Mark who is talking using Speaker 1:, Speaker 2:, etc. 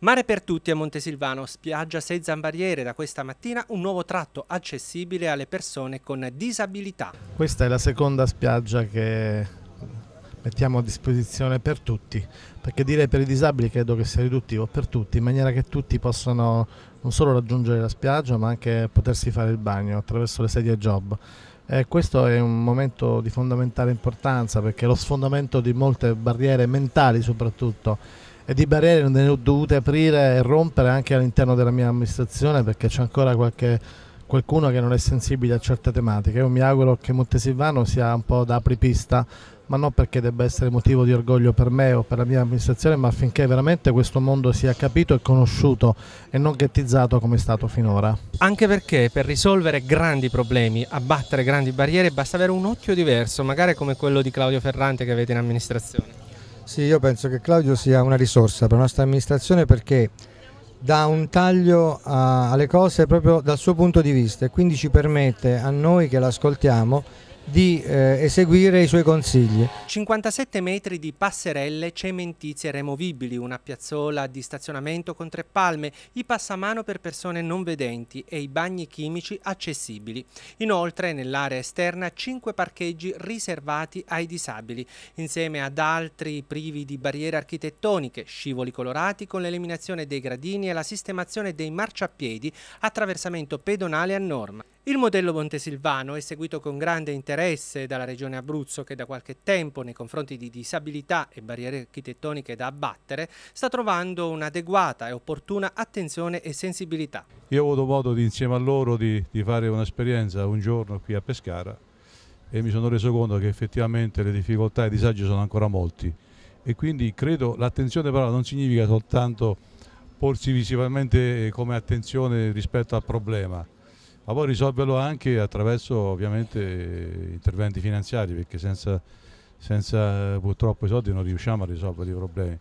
Speaker 1: Mare per tutti a Montesilvano, spiaggia senza barriere, da questa mattina un nuovo tratto accessibile alle persone con disabilità.
Speaker 2: Questa è la seconda spiaggia che mettiamo a disposizione per tutti, perché dire per i disabili credo che sia riduttivo per tutti, in maniera che tutti possano non solo raggiungere la spiaggia ma anche potersi fare il bagno attraverso le sedie job. Eh, questo è un momento di fondamentale importanza perché è lo sfondamento di molte barriere mentali soprattutto e di barriere non ne ho dovute aprire e rompere anche all'interno della mia amministrazione perché c'è ancora qualche, qualcuno che non è sensibile a certe tematiche. Io mi auguro che Montesilvano sia un po' da apripista, ma non perché debba essere motivo di orgoglio per me o per la mia amministrazione, ma affinché veramente questo mondo sia capito e conosciuto e non ghettizzato come è stato finora.
Speaker 1: Anche perché per risolvere grandi problemi, abbattere grandi barriere, basta avere un occhio diverso, magari come quello di Claudio Ferrante che avete in amministrazione.
Speaker 3: Sì, io penso che Claudio sia una risorsa per la nostra amministrazione perché dà un taglio alle cose proprio dal suo punto di vista e quindi ci permette a noi che l'ascoltiamo di eh, eseguire i suoi consigli.
Speaker 1: 57 metri di passerelle cementizie removibili, una piazzola di stazionamento con tre palme, i passamano per persone non vedenti e i bagni chimici accessibili. Inoltre nell'area esterna 5 parcheggi riservati ai disabili, insieme ad altri privi di barriere architettoniche, scivoli colorati con l'eliminazione dei gradini e la sistemazione dei marciapiedi, attraversamento pedonale a norma. Il modello montesilvano è seguito con grande interesse dalla regione Abruzzo che da qualche tempo nei confronti di disabilità e barriere architettoniche da abbattere sta trovando un'adeguata e opportuna attenzione e sensibilità.
Speaker 4: Io ho avuto modo di, insieme a loro di, di fare un'esperienza un giorno qui a Pescara e mi sono reso conto che effettivamente le difficoltà e i disagi sono ancora molti e quindi credo l'attenzione però non significa soltanto porsi visivamente come attenzione rispetto al problema ma poi risolverlo anche attraverso ovviamente interventi finanziari perché senza, senza purtroppo i soldi non riusciamo a risolvere i problemi.